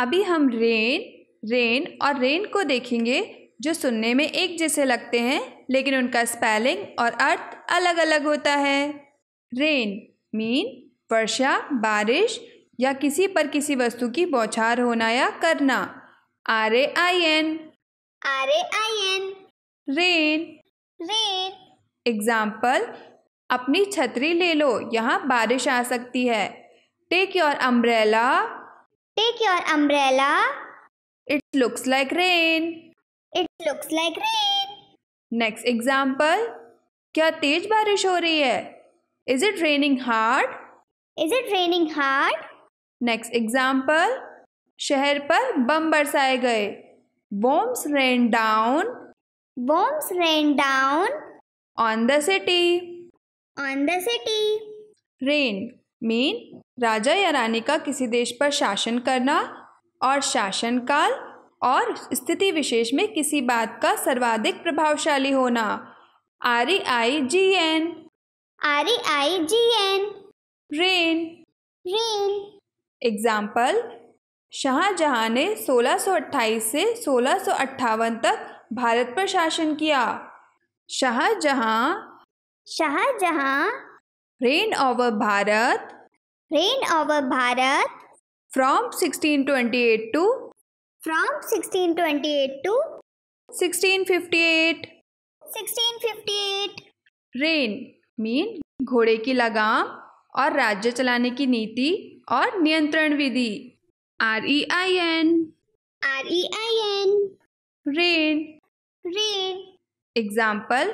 अभी हम rain rain और रेन को देखेंगे जो सुनने में एक जैसे लगते हैं लेकिन उनका स्पेलिंग और अर्थ अलग अलग होता है रेन मीन वर्षा बारिश या किसी पर किसी वस्तु की बौछार होना या करना R A I N R A I N rain rain example अपनी छतरी ले लो यहाँ बारिश आ सकती है take your umbrella take your umbrella it looks like rain it looks like rain next example क्या तेज बारिश हो रही है is it raining hard is it raining hard next example शहर पर बम बरसाए गए bombs rain down bombs rain down on the city on the city rain mean राजा या रानी का किसी देश पर शासन करना और शासनकाल और स्थिति विशेष में किसी बात का सर्वाधिक प्रभावशाली होना R E I G N R E I G N rain rain example Shahjahan ने 1628 से सोलह तक भारत पर शासन किया Shahjahan Shahjahan reign over Bharat reign over Bharat from 1628 to from 1628 to 1658 1658 rein mean घोड़े की लगाम और राज्य चलाने की नीति और नियंत्रण विधि R E I N R E I N rain rain example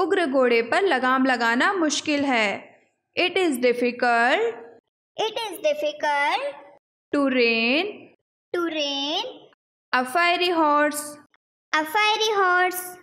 उग्र घोड़े पर लगाम लगाना मुश्किल है it is difficult it is difficult to rein to rein a fiery horse a fiery horse